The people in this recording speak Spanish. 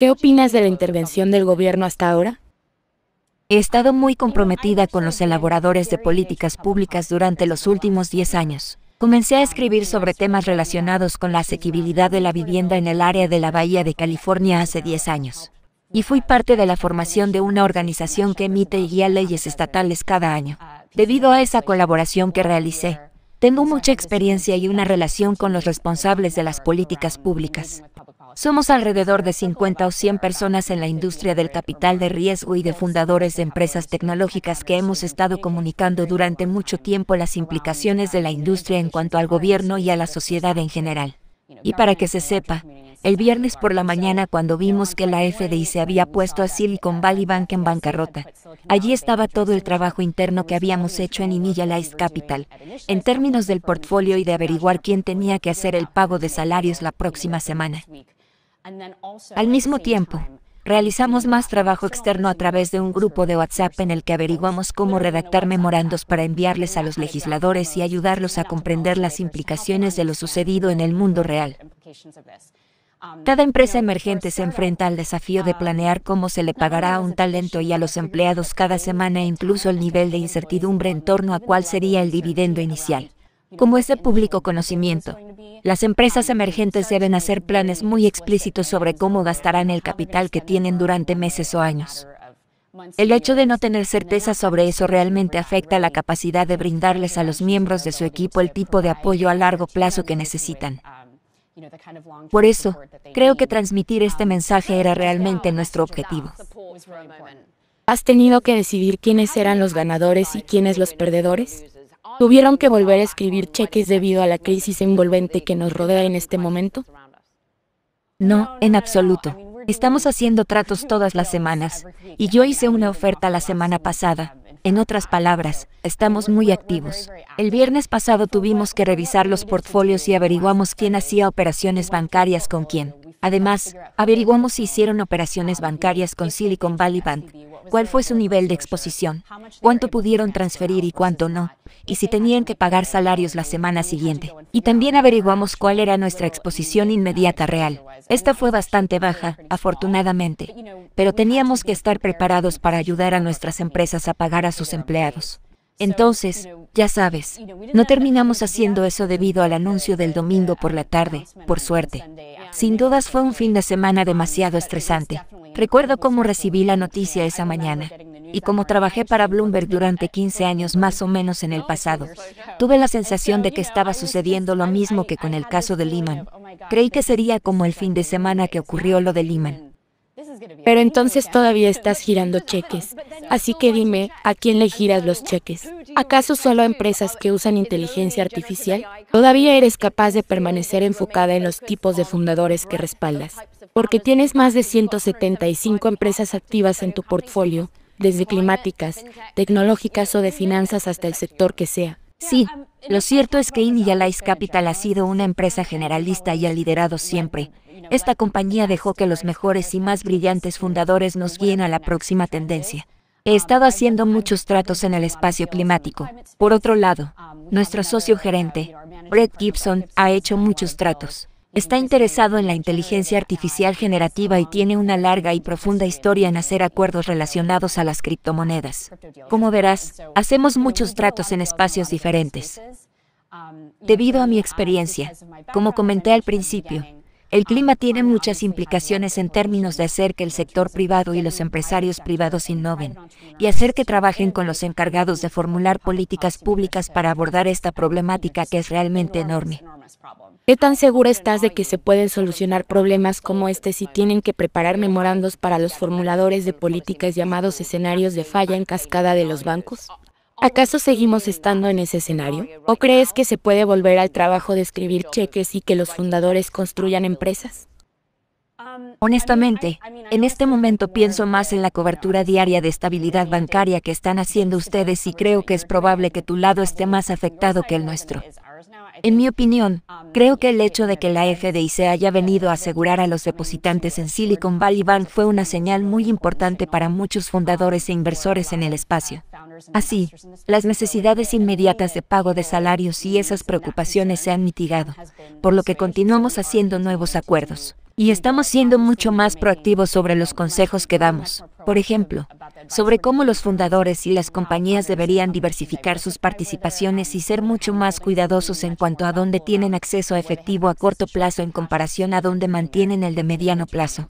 ¿Qué opinas de la intervención del gobierno hasta ahora? He estado muy comprometida con los elaboradores de políticas públicas durante los últimos 10 años. Comencé a escribir sobre temas relacionados con la asequibilidad de la vivienda en el área de la Bahía de California hace 10 años. Y fui parte de la formación de una organización que emite y guía leyes estatales cada año. Debido a esa colaboración que realicé, tengo mucha experiencia y una relación con los responsables de las políticas públicas. Somos alrededor de 50 o 100 personas en la industria del capital de riesgo y de fundadores de empresas tecnológicas que hemos estado comunicando durante mucho tiempo las implicaciones de la industria en cuanto al gobierno y a la sociedad en general. Y para que se sepa, el viernes por la mañana cuando vimos que la FDI se había puesto a Silicon Valley Bank en bancarrota, allí estaba todo el trabajo interno que habíamos hecho en Initialized Capital, en términos del portfolio y de averiguar quién tenía que hacer el pago de salarios la próxima semana. Al mismo tiempo, realizamos más trabajo externo a través de un grupo de WhatsApp en el que averiguamos cómo redactar memorandos para enviarles a los legisladores y ayudarlos a comprender las implicaciones de lo sucedido en el mundo real. Um, cada empresa emergente se enfrenta al desafío de um, planear cómo se le pagará a un talento y a los empleados cada semana e incluso el nivel de incertidumbre en torno a cuál sería el dividendo inicial como es de público conocimiento. Las empresas emergentes deben hacer planes muy explícitos sobre cómo gastarán el capital que tienen durante meses o años. El hecho de no tener certeza sobre eso realmente afecta la capacidad de brindarles a los miembros de su equipo el tipo de apoyo a largo plazo que necesitan. Por eso, creo que transmitir este mensaje era realmente nuestro objetivo. ¿Has tenido que decidir quiénes eran los ganadores y quiénes los perdedores? Tuvieron que volver a escribir cheques debido a la crisis envolvente que nos rodea en este momento. No, en absoluto. Estamos haciendo tratos todas las semanas, y yo hice una oferta la semana pasada. En otras palabras, estamos muy activos. El viernes pasado tuvimos que revisar los portfolios y averiguamos quién hacía operaciones bancarias con quién. Además, averiguamos si hicieron operaciones bancarias con Silicon Valley Bank, cuál fue su nivel de exposición, cuánto pudieron transferir y cuánto no, y si tenían que pagar salarios la semana siguiente. Y también averiguamos cuál era nuestra exposición inmediata real. Esta fue bastante baja, afortunadamente, pero teníamos que estar preparados para ayudar a nuestras empresas a pagar a sus empleados. Entonces, ya sabes, no terminamos haciendo eso debido al anuncio del domingo por la tarde, por suerte. Sin dudas fue un fin de semana demasiado estresante, Recuerdo cómo recibí la noticia esa mañana y como trabajé para Bloomberg durante 15 años más o menos en el pasado, tuve la sensación de que estaba sucediendo lo mismo que con el caso de Lehman. Creí que sería como el fin de semana que ocurrió lo de Lehman. Pero entonces todavía estás girando cheques. Así que dime, ¿a quién le giras los cheques? ¿Acaso solo a empresas que usan inteligencia artificial? Todavía eres capaz de permanecer enfocada en los tipos de fundadores que respaldas porque tienes más de 175 empresas activas en tu portfolio, desde climáticas, tecnológicas o de finanzas hasta el sector que sea. Sí, lo cierto es que India Capital ha sido una empresa generalista y ha liderado siempre. Esta compañía dejó que los mejores y más brillantes fundadores nos guíen a la próxima tendencia. He estado haciendo muchos tratos en el espacio climático. Por otro lado, nuestro socio gerente, Brett Gibson, ha hecho muchos tratos. Está interesado en la inteligencia artificial generativa y tiene una larga y profunda historia en hacer acuerdos relacionados a las criptomonedas. Como verás, hacemos muchos tratos en espacios diferentes. Debido a mi experiencia, como comenté al principio, el clima tiene muchas implicaciones en términos de hacer que el sector privado y los empresarios privados innoven, y hacer que trabajen con los encargados de formular políticas públicas para abordar esta problemática que es realmente enorme. ¿Qué tan segura estás de que se pueden solucionar problemas como este si tienen que preparar memorandos para los formuladores de políticas llamados escenarios de falla en cascada de los bancos? ¿Acaso seguimos estando en ese escenario? ¿O crees que se puede volver al trabajo de escribir cheques y que los fundadores construyan empresas? Honestamente, en este momento pienso más en la cobertura diaria de estabilidad bancaria que están haciendo ustedes y creo que es probable que tu lado esté más afectado que el nuestro. En mi opinión, creo que el hecho de que la FDIC haya venido a asegurar a los depositantes en Silicon Valley Bank fue una señal muy importante para muchos fundadores e inversores en el espacio. Así, las necesidades inmediatas de pago de salarios y esas preocupaciones se han mitigado, por lo que continuamos haciendo nuevos acuerdos. Y estamos siendo mucho más proactivos sobre los consejos que damos, por ejemplo, sobre cómo los fundadores y las compañías deberían diversificar sus participaciones y ser mucho más cuidadosos en cuanto a dónde tienen acceso a efectivo a corto plazo en comparación a dónde mantienen el de mediano plazo.